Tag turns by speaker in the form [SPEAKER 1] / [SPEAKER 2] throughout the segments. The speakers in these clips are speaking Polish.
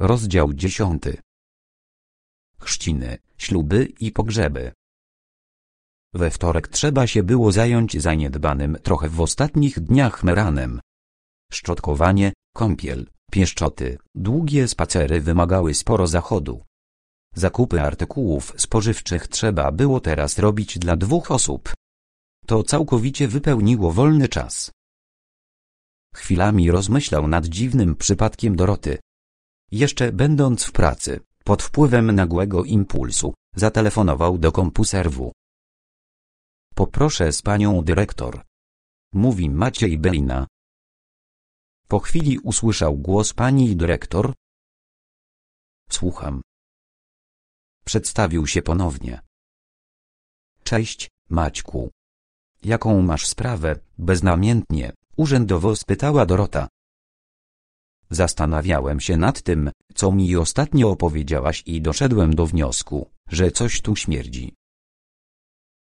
[SPEAKER 1] Rozdział dziesiąty. Chrzciny, śluby i pogrzeby. We wtorek trzeba się było zająć zaniedbanym trochę w ostatnich dniach meranem. Szczotkowanie, kąpiel, pieszczoty, długie spacery wymagały sporo zachodu. Zakupy artykułów spożywczych trzeba było teraz robić dla dwóch osób. To całkowicie wypełniło wolny czas. Chwilami rozmyślał nad dziwnym przypadkiem Doroty, jeszcze będąc w pracy, pod wpływem nagłego impulsu, zatelefonował do kompuserwu. Poproszę z panią dyrektor. Mówi Maciej Belina. Po chwili usłyszał głos pani dyrektor. Słucham. Przedstawił się ponownie. Cześć, Maćku. Jaką masz sprawę, beznamiętnie, urzędowo spytała Dorota. Zastanawiałem się nad tym, co mi ostatnio opowiedziałaś i doszedłem do wniosku, że coś tu śmierdzi.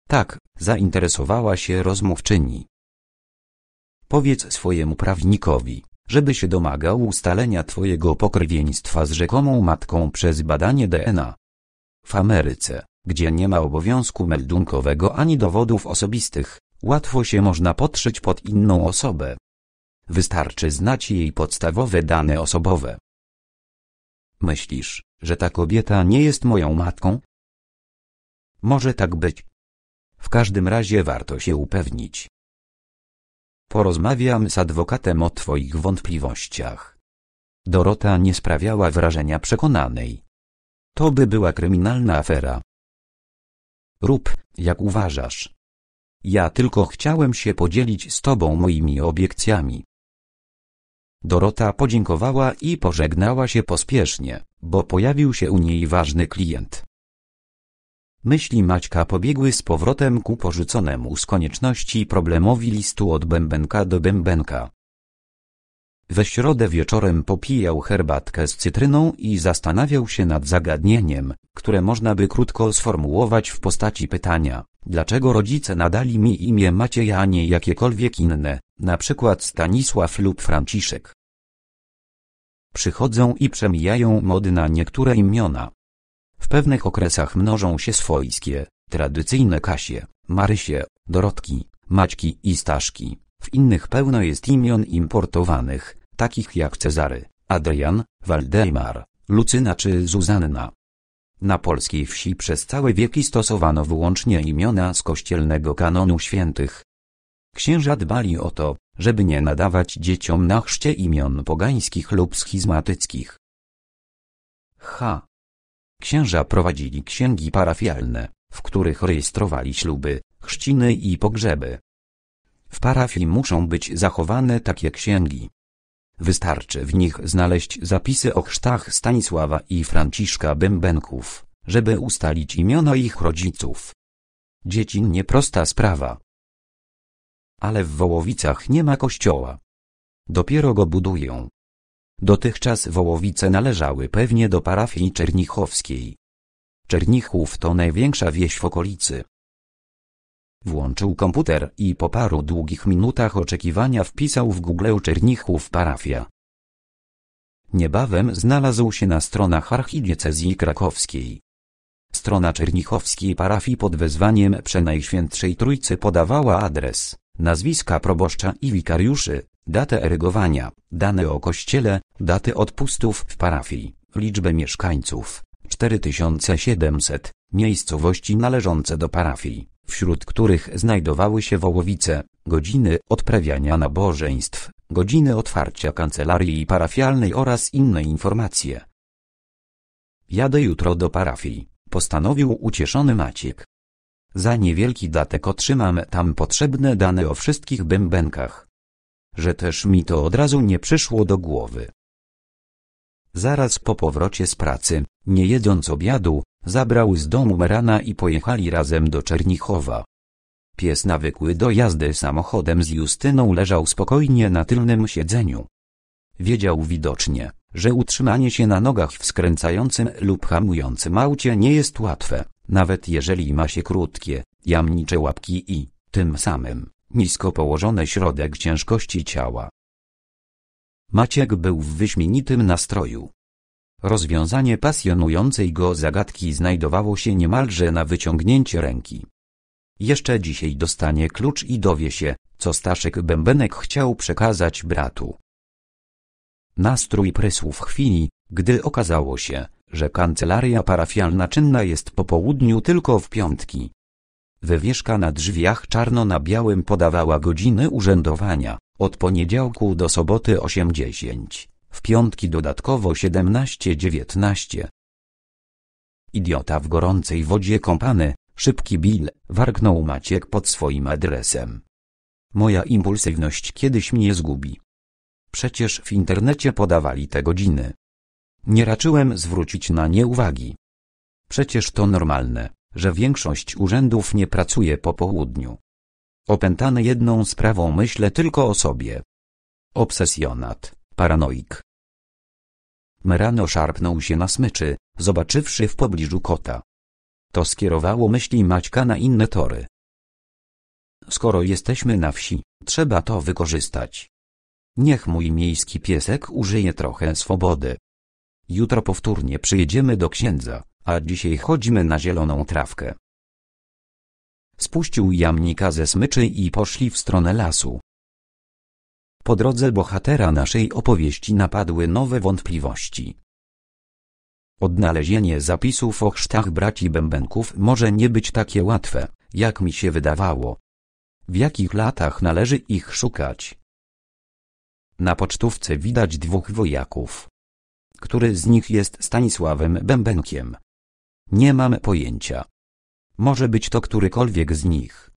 [SPEAKER 1] Tak, zainteresowała się rozmówczyni. Powiedz swojemu prawnikowi, żeby się domagał ustalenia twojego pokrewieństwa z rzekomą matką przez badanie DNA. W Ameryce, gdzie nie ma obowiązku meldunkowego ani dowodów osobistych, łatwo się można podszyć pod inną osobę, Wystarczy znać jej podstawowe dane osobowe. Myślisz, że ta kobieta nie jest moją matką? Może tak być. W każdym razie warto się upewnić. Porozmawiam z adwokatem o Twoich wątpliwościach. Dorota nie sprawiała wrażenia przekonanej. To by była kryminalna afera. Rób, jak uważasz. Ja tylko chciałem się podzielić z Tobą moimi obiekcjami. Dorota podziękowała i pożegnała się pospiesznie, bo pojawił się u niej ważny klient. Myśli Maćka pobiegły z powrotem ku porzuconemu z konieczności problemowi listu od bębenka do bębenka. We środę wieczorem popijał herbatkę z cytryną i zastanawiał się nad zagadnieniem, które można by krótko sformułować w postaci pytania, dlaczego rodzice nadali mi imię Macieja, a nie jakiekolwiek inne, na przykład Stanisław lub Franciszek. Przychodzą i przemijają mody na niektóre imiona. W pewnych okresach mnożą się swojskie, tradycyjne Kasie, Marysie, Dorotki, Maćki i Staszki. W innych pełno jest imion importowanych, takich jak Cezary, Adrian, Waldemar, Lucyna czy Zuzanna. Na polskiej wsi przez całe wieki stosowano wyłącznie imiona z kościelnego kanonu świętych, Księża dbali o to, żeby nie nadawać dzieciom na chrzcie imion pogańskich lub schizmatyckich. H. Księża prowadzili księgi parafialne, w których rejestrowali śluby, chrzciny i pogrzeby. W parafii muszą być zachowane takie księgi. Wystarczy w nich znaleźć zapisy o chrztach Stanisława i Franciszka Bębenków, żeby ustalić imiona ich rodziców. Dzieci nieprosta sprawa ale w Wołowicach nie ma kościoła. Dopiero go budują. Dotychczas Wołowice należały pewnie do parafii czernichowskiej. Czernichów to największa wieś w okolicy. Włączył komputer i po paru długich minutach oczekiwania wpisał w Google Czernichów parafia. Niebawem znalazł się na stronach archidiecezji krakowskiej. Strona czernichowskiej parafii pod wezwaniem Przenajświętszej Trójcy podawała adres nazwiska proboszcza i wikariuszy, datę erygowania, dane o kościele, daty odpustów w parafii, liczbę mieszkańców 4700, miejscowości należące do parafii, wśród których znajdowały się Wołowice, godziny odprawiania nabożeństw, godziny otwarcia kancelarii parafialnej oraz inne informacje. Jadę jutro do parafii, postanowił ucieszony Maciek. Za niewielki datek otrzymam tam potrzebne dane o wszystkich bębenkach. Że też mi to od razu nie przyszło do głowy. Zaraz po powrocie z pracy, nie jedząc obiadu, zabrał z domu Merana i pojechali razem do Czernichowa. Pies nawykły do jazdy samochodem z Justyną leżał spokojnie na tylnym siedzeniu. Wiedział widocznie, że utrzymanie się na nogach w skręcającym lub hamującym aucie nie jest łatwe, nawet jeżeli ma się krótkie, jamnicze łapki i, tym samym, nisko położony środek ciężkości ciała. Maciek był w wyśmienitym nastroju. Rozwiązanie pasjonującej go zagadki znajdowało się niemalże na wyciągnięcie ręki. Jeszcze dzisiaj dostanie klucz i dowie się, co Staszek Bębenek chciał przekazać bratu. Nastrój prysł w chwili, gdy okazało się, że kancelaria parafialna czynna jest po południu tylko w piątki. Wywieszka na drzwiach czarno na białym podawała godziny urzędowania, od poniedziałku do soboty 8.10, w piątki dodatkowo 17.19. Idiota w gorącej wodzie kąpany, szybki Bill, warknął Maciek pod swoim adresem. Moja impulsywność kiedyś mnie zgubi. Przecież w internecie podawali te godziny. Nie raczyłem zwrócić na nie uwagi. Przecież to normalne, że większość urzędów nie pracuje po południu. Opętany jedną sprawą myślę tylko o sobie. Obsesjonat, paranoik. Merano szarpnął się na smyczy, zobaczywszy w pobliżu kota. To skierowało myśli Maćka na inne tory. Skoro jesteśmy na wsi, trzeba to wykorzystać. Niech mój miejski piesek użyje trochę swobody. Jutro powtórnie przyjedziemy do księdza, a dzisiaj chodźmy na zieloną trawkę. Spuścił jamnika ze smyczy i poszli w stronę lasu. Po drodze bohatera naszej opowieści napadły nowe wątpliwości. Odnalezienie zapisów o chrztach braci Bębenków może nie być takie łatwe, jak mi się wydawało. W jakich latach należy ich szukać? Na pocztówce widać dwóch wojaków. Który z nich jest Stanisławem Bębenkiem? Nie mam pojęcia. Może być to którykolwiek z nich.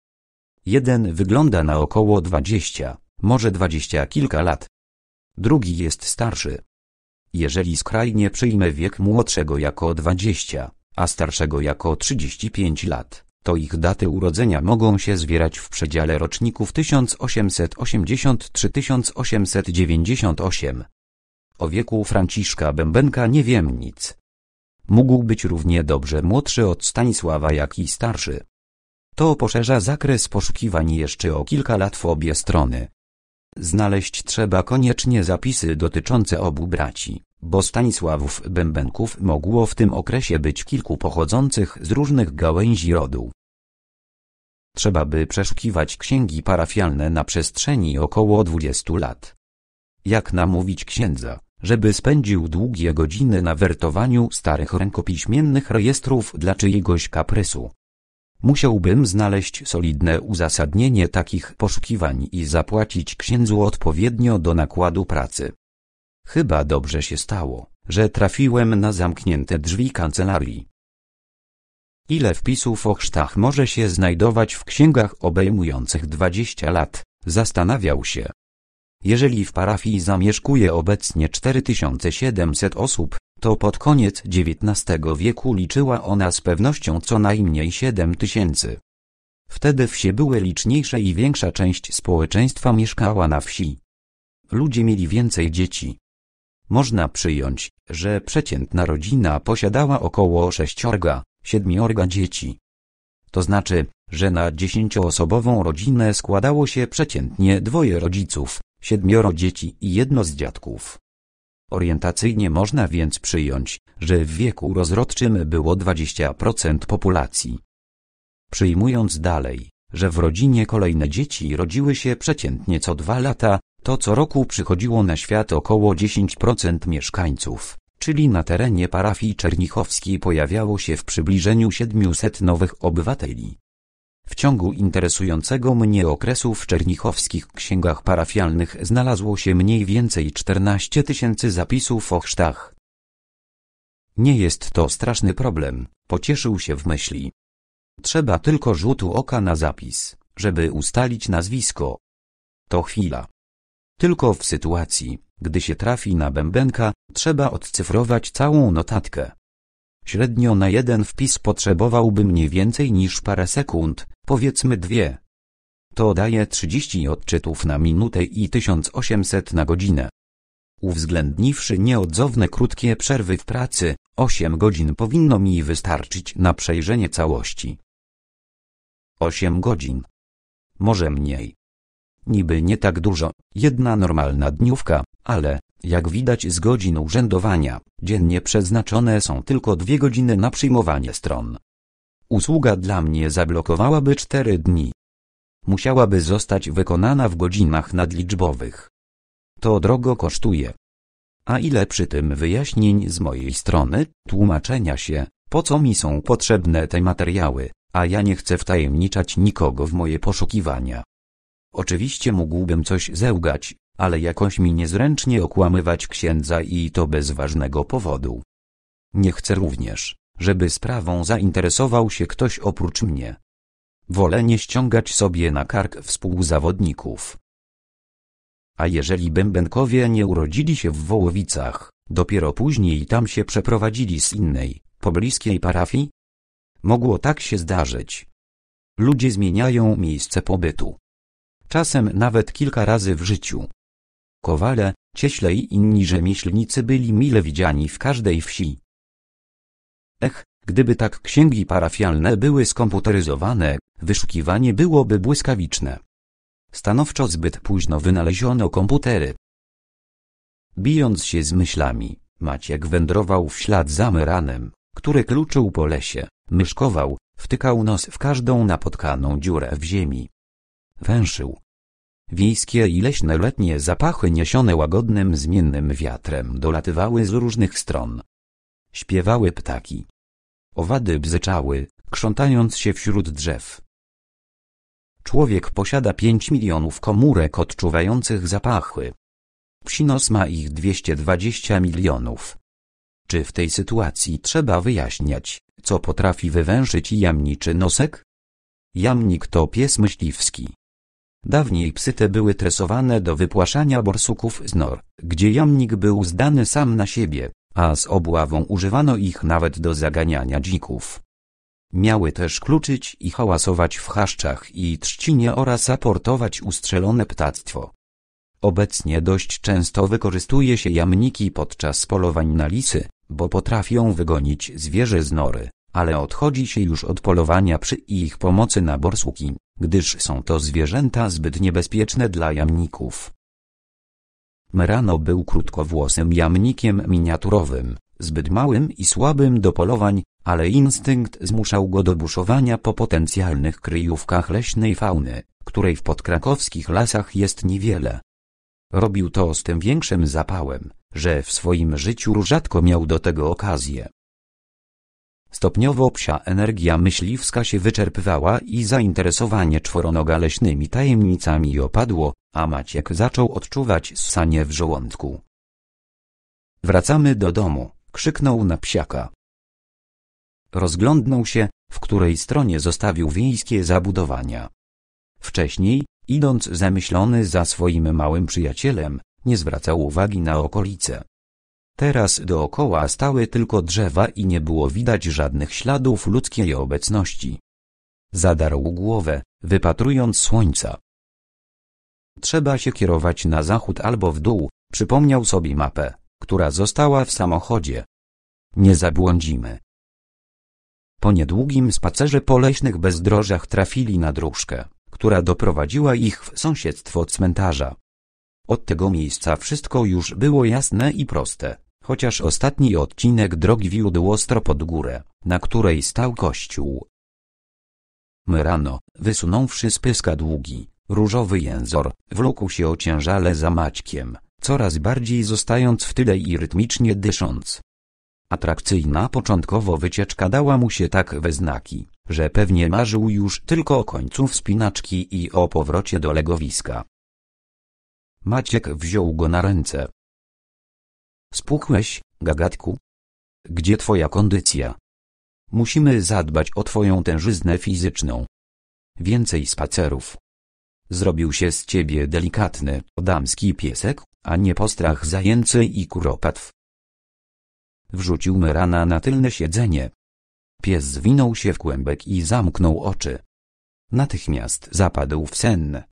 [SPEAKER 1] Jeden wygląda na około dwadzieścia, może dwadzieścia kilka lat. Drugi jest starszy. Jeżeli skrajnie przyjmę wiek młodszego jako dwadzieścia, a starszego jako trzydzieści pięć lat, to ich daty urodzenia mogą się zwierać w przedziale roczników 1883-1898. O wieku Franciszka Bębenka nie wiem nic. Mógł być równie dobrze młodszy od Stanisława jak i starszy. To poszerza zakres poszukiwań jeszcze o kilka lat w obie strony. Znaleźć trzeba koniecznie zapisy dotyczące obu braci, bo Stanisławów Bębenków mogło w tym okresie być kilku pochodzących z różnych gałęzi rodu. Trzeba by przeszukiwać księgi parafialne na przestrzeni około 20 lat. Jak namówić księdza, żeby spędził długie godziny na wertowaniu starych rękopiśmiennych rejestrów dla czyjegoś kaprysu. Musiałbym znaleźć solidne uzasadnienie takich poszukiwań i zapłacić księdzu odpowiednio do nakładu pracy. Chyba dobrze się stało, że trafiłem na zamknięte drzwi kancelarii. Ile wpisów o chrztach może się znajdować w księgach obejmujących 20 lat, zastanawiał się. Jeżeli w parafii zamieszkuje obecnie 4700 osób, to pod koniec XIX wieku liczyła ona z pewnością co najmniej 7000. Wtedy wsie były liczniejsze i większa część społeczeństwa mieszkała na wsi. Ludzie mieli więcej dzieci. Można przyjąć, że przeciętna rodzina posiadała około sześciorga, siedmiorga dzieci. To znaczy, że na dziesięcioosobową rodzinę składało się przeciętnie dwoje rodziców, siedmioro dzieci i jedno z dziadków. Orientacyjnie można więc przyjąć, że w wieku rozrodczym było 20% populacji. Przyjmując dalej, że w rodzinie kolejne dzieci rodziły się przeciętnie co dwa lata, to co roku przychodziło na świat około 10% mieszkańców, czyli na terenie parafii czernichowskiej pojawiało się w przybliżeniu 700 nowych obywateli. W ciągu interesującego mnie okresu w czernichowskich księgach parafialnych znalazło się mniej więcej 14 tysięcy zapisów o chrztach. Nie jest to straszny problem, pocieszył się w myśli. Trzeba tylko rzutu oka na zapis, żeby ustalić nazwisko. To chwila. Tylko w sytuacji, gdy się trafi na bębenka, trzeba odcyfrować całą notatkę. Średnio na jeden wpis potrzebowałbym nie więcej niż parę sekund, powiedzmy dwie. To daje 30 odczytów na minutę i 1800 na godzinę. Uwzględniwszy nieodzowne krótkie przerwy w pracy, 8 godzin powinno mi wystarczyć na przejrzenie całości. 8 godzin. Może mniej. Niby nie tak dużo, jedna normalna dniówka, ale, jak widać z godzin urzędowania, dziennie przeznaczone są tylko dwie godziny na przyjmowanie stron. Usługa dla mnie zablokowałaby cztery dni. Musiałaby zostać wykonana w godzinach nadliczbowych. To drogo kosztuje. A ile przy tym wyjaśnień z mojej strony, tłumaczenia się, po co mi są potrzebne te materiały, a ja nie chcę wtajemniczać nikogo w moje poszukiwania. Oczywiście mógłbym coś zełgać, ale jakoś mi niezręcznie okłamywać księdza i to bez ważnego powodu. Nie chcę również, żeby sprawą zainteresował się ktoś oprócz mnie. Wolę nie ściągać sobie na kark współzawodników. A jeżeli bębenkowie nie urodzili się w Wołowicach, dopiero później tam się przeprowadzili z innej, pobliskiej parafii? Mogło tak się zdarzyć. Ludzie zmieniają miejsce pobytu czasem nawet kilka razy w życiu. Kowale, cieśle i inni rzemieślnicy byli mile widziani w każdej wsi. Ech, gdyby tak księgi parafialne były skomputeryzowane, wyszukiwanie byłoby błyskawiczne. Stanowczo zbyt późno wynaleziono komputery. Bijąc się z myślami, Maciek wędrował w ślad za Myranem, który kluczył po lesie, myszkował, wtykał nos w każdą napotkaną dziurę w ziemi, węszył. Wiejskie i leśne letnie zapachy niesione łagodnym, zmiennym wiatrem dolatywały z różnych stron. Śpiewały ptaki. Owady bzyczały, krzątając się wśród drzew. Człowiek posiada pięć milionów komórek odczuwających zapachy. Psinos ma ich 220 milionów. Czy w tej sytuacji trzeba wyjaśniać, co potrafi wywęszyć jamniczy nosek? Jamnik to pies myśliwski. Dawniej psy te były tresowane do wypłaszania borsuków z nor, gdzie jamnik był zdany sam na siebie, a z obławą używano ich nawet do zaganiania dzików. Miały też kluczyć i hałasować w chaszczach i trzcinie oraz aportować ustrzelone ptactwo. Obecnie dość często wykorzystuje się jamniki podczas polowań na lisy, bo potrafią wygonić zwierzę z nory, ale odchodzi się już od polowania przy ich pomocy na borsuki gdyż są to zwierzęta zbyt niebezpieczne dla jamników. Merano był krótkowłosym jamnikiem miniaturowym, zbyt małym i słabym do polowań, ale instynkt zmuszał go do buszowania po potencjalnych kryjówkach leśnej fauny, której w podkrakowskich lasach jest niewiele. Robił to z tym większym zapałem, że w swoim życiu rzadko miał do tego okazję. Stopniowo psia energia myśliwska się wyczerpywała i zainteresowanie czworonoga leśnymi tajemnicami opadło, a Maciek zaczął odczuwać ssanie w żołądku. Wracamy do domu, krzyknął na psiaka. Rozglądnął się, w której stronie zostawił wiejskie zabudowania. Wcześniej, idąc zamyślony za swoim małym przyjacielem, nie zwracał uwagi na okolice. Teraz dookoła stały tylko drzewa i nie było widać żadnych śladów ludzkiej obecności. Zadarł głowę, wypatrując słońca. Trzeba się kierować na zachód albo w dół, przypomniał sobie mapę, która została w samochodzie. Nie zabłądzimy. Po niedługim spacerze po leśnych bezdrożach trafili na dróżkę, która doprowadziła ich w sąsiedztwo cmentarza. Od tego miejsca wszystko już było jasne i proste, chociaż ostatni odcinek drogi wiódł ostro pod górę, na której stał kościół. My rano, wysunąwszy z pyska długi, różowy jęzor, wlókł się ociężale za Maćkiem, coraz bardziej zostając w tyle i rytmicznie dysząc. Atrakcyjna początkowo wycieczka dała mu się tak we znaki, że pewnie marzył już tylko o końcu wspinaczki i o powrocie do legowiska. Maciek wziął go na ręce. Spuchłeś, gagatku? Gdzie twoja kondycja? Musimy zadbać o twoją tężyznę fizyczną. Więcej spacerów. Zrobił się z ciebie delikatny, damski piesek, a nie postrach zajęcy i kuropatw. Wrzucił rana na tylne siedzenie. Pies zwinął się w kłębek i zamknął oczy. Natychmiast zapadł w sen.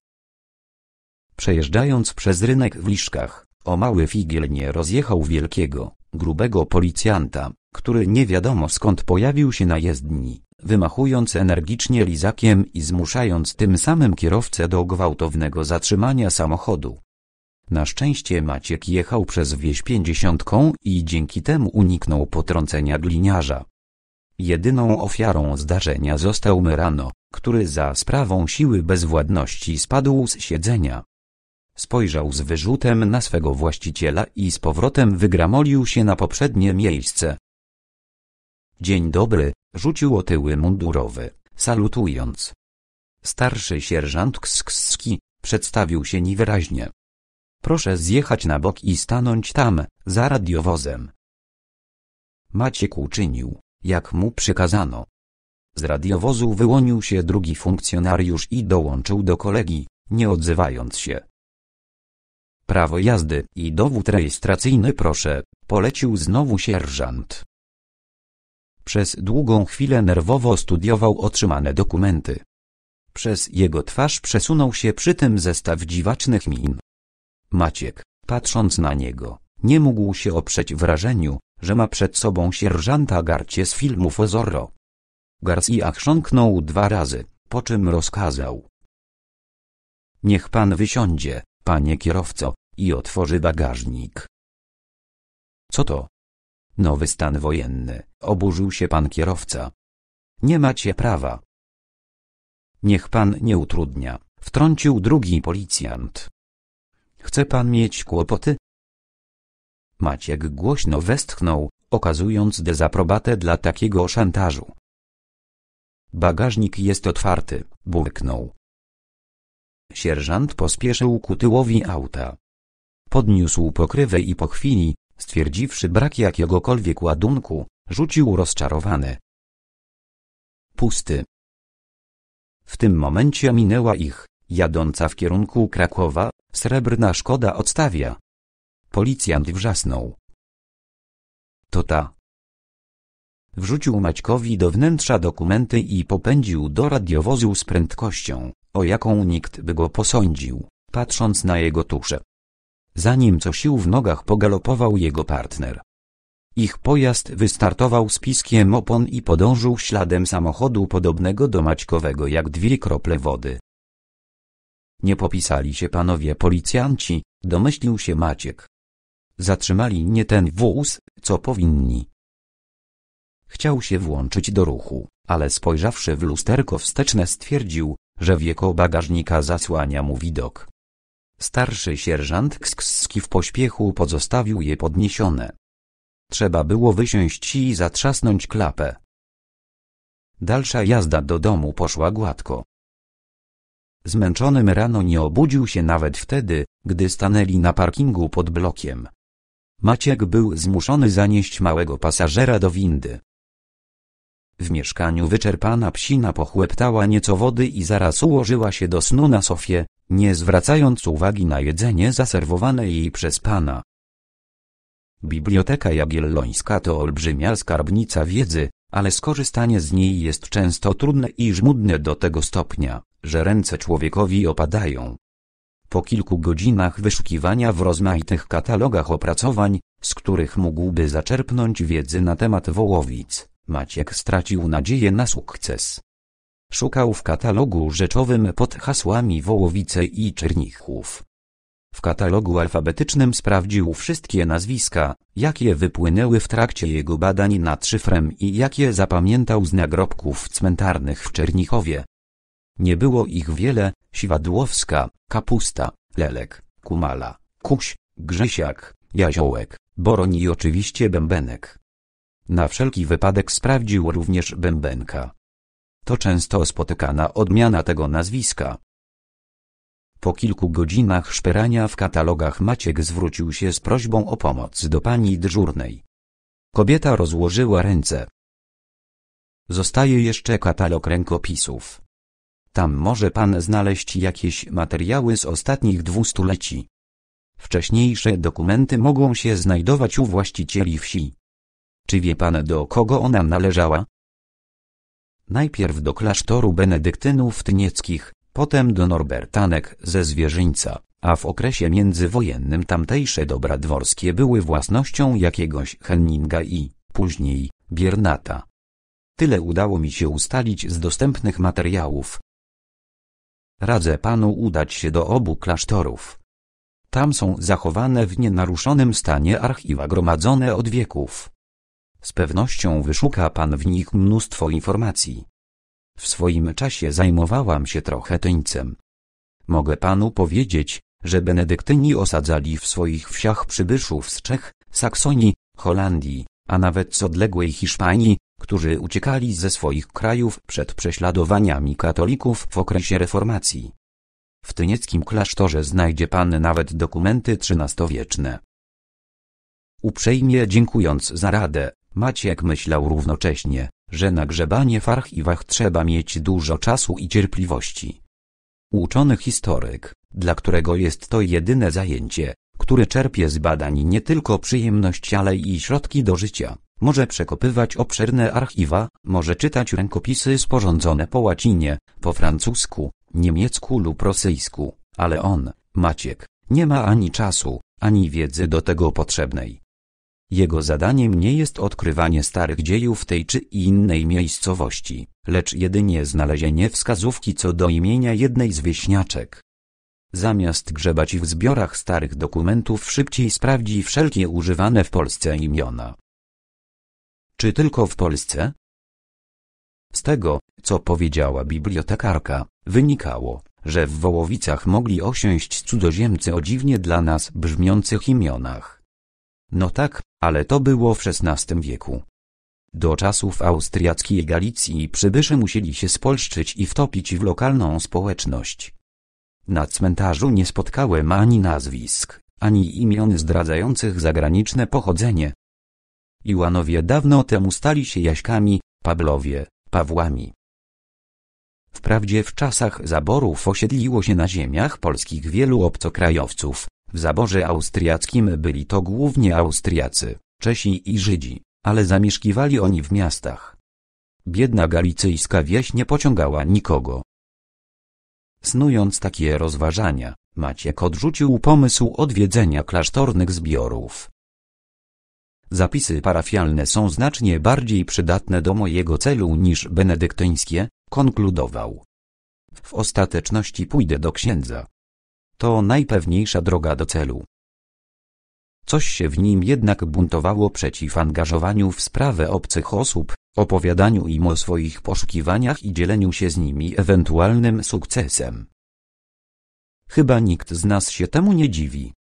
[SPEAKER 1] Przejeżdżając przez rynek w Liszkach, o mały figiel nie rozjechał wielkiego, grubego policjanta, który nie wiadomo skąd pojawił się na jezdni, wymachując energicznie lizakiem i zmuszając tym samym kierowcę do gwałtownego zatrzymania samochodu. Na szczęście Maciek jechał przez wieś pięćdziesiątką i dzięki temu uniknął potrącenia gliniarza. Jedyną ofiarą zdarzenia został Myrano, który za sprawą siły bezwładności spadł z siedzenia. Spojrzał z wyrzutem na swego właściciela i z powrotem wygramolił się na poprzednie miejsce. Dzień dobry, rzucił otyły mundurowy, salutując. Starszy sierżant Kskski przedstawił się niewyraźnie. Proszę zjechać na bok i stanąć tam, za radiowozem. Maciek uczynił, jak mu przykazano. Z radiowozu wyłonił się drugi funkcjonariusz i dołączył do kolegi, nie odzywając się prawo jazdy i dowód rejestracyjny proszę, polecił znowu sierżant. Przez długą chwilę nerwowo studiował otrzymane dokumenty. Przez jego twarz przesunął się przy tym zestaw dziwacznych min. Maciek, patrząc na niego, nie mógł się oprzeć wrażeniu, że ma przed sobą sierżanta Garcie z filmu Fozorro. Garcia chrząknął dwa razy, po czym rozkazał. Niech pan wysiądzie, panie kierowco, i otworzy bagażnik. Co to? Nowy stan wojenny, oburzył się pan kierowca. Nie macie prawa. Niech pan nie utrudnia, wtrącił drugi policjant. Chce pan mieć kłopoty? Maciek głośno westchnął, okazując dezaprobatę dla takiego szantażu. Bagażnik jest otwarty, burknął. Sierżant pospieszył ku tyłowi auta. Podniósł pokrywę i po chwili, stwierdziwszy brak jakiegokolwiek ładunku, rzucił rozczarowany. Pusty. W tym momencie minęła ich, jadąca w kierunku Krakowa, srebrna szkoda odstawia. Policjant wrzasnął. To ta. Wrzucił Maćkowi do wnętrza dokumenty i popędził do radiowozu z prędkością, o jaką nikt by go posądził, patrząc na jego tusze zanim co sił w nogach pogalopował jego partner. Ich pojazd wystartował z piskiem opon i podążył śladem samochodu podobnego do Maćkowego jak dwie krople wody. Nie popisali się panowie policjanci, domyślił się Maciek. Zatrzymali nie ten wóz, co powinni. Chciał się włączyć do ruchu, ale spojrzawszy w lusterko wsteczne stwierdził, że wieko bagażnika zasłania mu widok. Starszy sierżant Kskski w pośpiechu pozostawił je podniesione. Trzeba było wysiąść i zatrzasnąć klapę. Dalsza jazda do domu poszła gładko. Zmęczonym rano nie obudził się nawet wtedy, gdy stanęli na parkingu pod blokiem. Maciek był zmuszony zanieść małego pasażera do windy. W mieszkaniu wyczerpana psina pochłeptała nieco wody i zaraz ułożyła się do snu na sofie, nie zwracając uwagi na jedzenie zaserwowane jej przez pana. Biblioteka Jagiellońska to olbrzymia skarbnica wiedzy, ale skorzystanie z niej jest często trudne i żmudne do tego stopnia, że ręce człowiekowi opadają. Po kilku godzinach wyszukiwania w rozmaitych katalogach opracowań, z których mógłby zaczerpnąć wiedzy na temat wołowic, Maciek stracił nadzieję na sukces. Szukał w katalogu rzeczowym pod hasłami Wołowice i Czernichów. W katalogu alfabetycznym sprawdził wszystkie nazwiska, jakie wypłynęły w trakcie jego badań nad szyfrem i jakie zapamiętał z nagrobków cmentarnych w Czernichowie. Nie było ich wiele, Siwadłowska, Kapusta, Lelek, Kumala, Kuś, Grzesiak, Jaziołek, Boroń i oczywiście Bębenek. Na wszelki wypadek sprawdził również Bębenka. To często spotykana odmiana tego nazwiska. Po kilku godzinach szperania w katalogach Maciek zwrócił się z prośbą o pomoc do pani dżurnej. Kobieta rozłożyła ręce. Zostaje jeszcze katalog rękopisów. Tam może pan znaleźć jakieś materiały z ostatnich dwustuleci. Wcześniejsze dokumenty mogą się znajdować u właścicieli wsi. Czy wie pan do kogo ona należała? najpierw do klasztoru benedyktynów tynieckich, potem do Norbertanek ze Zwierzyńca, a w okresie międzywojennym tamtejsze dobra dworskie były własnością jakiegoś Henninga i, później, Biernata. Tyle udało mi się ustalić z dostępnych materiałów. Radzę panu udać się do obu klasztorów. Tam są zachowane w nienaruszonym stanie archiwa gromadzone od wieków. Z pewnością wyszuka pan w nich mnóstwo informacji. W swoim czasie zajmowałam się trochę tyńcem. Mogę panu powiedzieć, że benedyktyni osadzali w swoich wsiach przybyszów z Czech, Saksonii, Holandii, a nawet z odległej Hiszpanii, którzy uciekali ze swoich krajów przed prześladowaniami katolików w okresie reformacji. W tynieckim klasztorze znajdzie pan nawet dokumenty XIII-wieczne. Uprzejmie dziękując za radę, Maciek myślał równocześnie, że na grzebanie w archiwach trzeba mieć dużo czasu i cierpliwości. Uczony historyk, dla którego jest to jedyne zajęcie, który czerpie z badań nie tylko przyjemność, ale i środki do życia, może przekopywać obszerne archiwa, może czytać rękopisy sporządzone po łacinie, po francusku, niemiecku lub rosyjsku, ale on, Maciek, nie ma ani czasu, ani wiedzy do tego potrzebnej. Jego zadaniem nie jest odkrywanie starych dziejów tej czy innej miejscowości, lecz jedynie znalezienie wskazówki co do imienia jednej z wieśniaczek. Zamiast grzebać w zbiorach starych dokumentów szybciej sprawdzi wszelkie używane w Polsce imiona. Czy tylko w Polsce? Z tego, co powiedziała bibliotekarka, wynikało, że w Wołowicach mogli osiąść cudzoziemcy o dziwnie dla nas brzmiących imionach. No tak, ale to było w XVI wieku. Do czasów austriackiej Galicji przybysze musieli się spolszczyć i wtopić w lokalną społeczność. Na cmentarzu nie spotkałem ani nazwisk, ani imion zdradzających zagraniczne pochodzenie. Iłanowie dawno temu stali się Jaśkami, Pablowie, Pawłami. Wprawdzie w czasach zaborów osiedliło się na ziemiach polskich wielu obcokrajowców, w zaborze austriackim byli to głównie Austriacy, Czesi i Żydzi, ale zamieszkiwali oni w miastach. Biedna galicyjska wieś nie pociągała nikogo. Snując takie rozważania, Maciek odrzucił pomysł odwiedzenia klasztornych zbiorów. Zapisy parafialne są znacznie bardziej przydatne do mojego celu niż benedyktyńskie, konkludował. W ostateczności pójdę do księdza, to najpewniejsza droga do celu. Coś się w nim jednak buntowało przeciw angażowaniu w sprawę obcych osób, opowiadaniu im o swoich poszukiwaniach i dzieleniu się z nimi ewentualnym sukcesem. Chyba nikt z nas się temu nie dziwi.